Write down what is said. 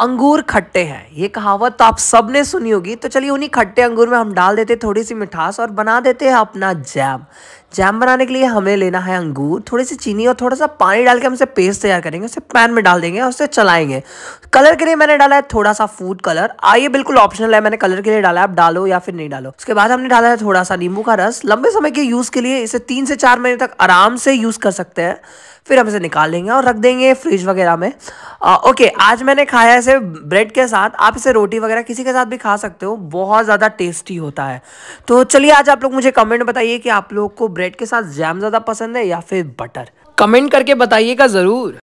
अंगूर खट्टे हैं ये कहावत तो आप सबने सुनी होगी तो चलिए उन्हीं खट्टे अंगूर में हम डाल देते थोड़ी सी मिठास और बना देते हैं अपना जैम जैम बनाने के लिए हमें लेना है अंगूर थोड़ी सी चीनी और थोड़ा सा पानी डाल के हम उसे पेस्ट तैयार करेंगे उसे पैन में डाल देंगे और उसे चलाएंगे कलर के लिए मैंने डाला है थोड़ा सा फूड कलर आइए बिल्कुल ऑप्शनल है मैंने कलर के लिए डाला है आप डालो या फिर नहीं डालो उसके बाद हमने डाला है थोड़ा सा नींबू का रस लंबे समय के यूज़ के लिए इसे तीन से चार महीने तक आराम से यूज़ कर सकते हैं फिर हम इसे निकाल लेंगे और रख देंगे फ्रिज वगैरह में आ, ओके आज मैंने खाया इसे ब्रेड के साथ आप इसे रोटी वगैरह किसी के साथ भी खा सकते हो बहुत ज़्यादा टेस्टी होता है तो चलिए आज आप लोग मुझे कमेंट बताइए कि आप लोग को ब्रेड के साथ जैम ज़्यादा पसंद है या फिर बटर कमेंट करके बताइएगा ज़रूर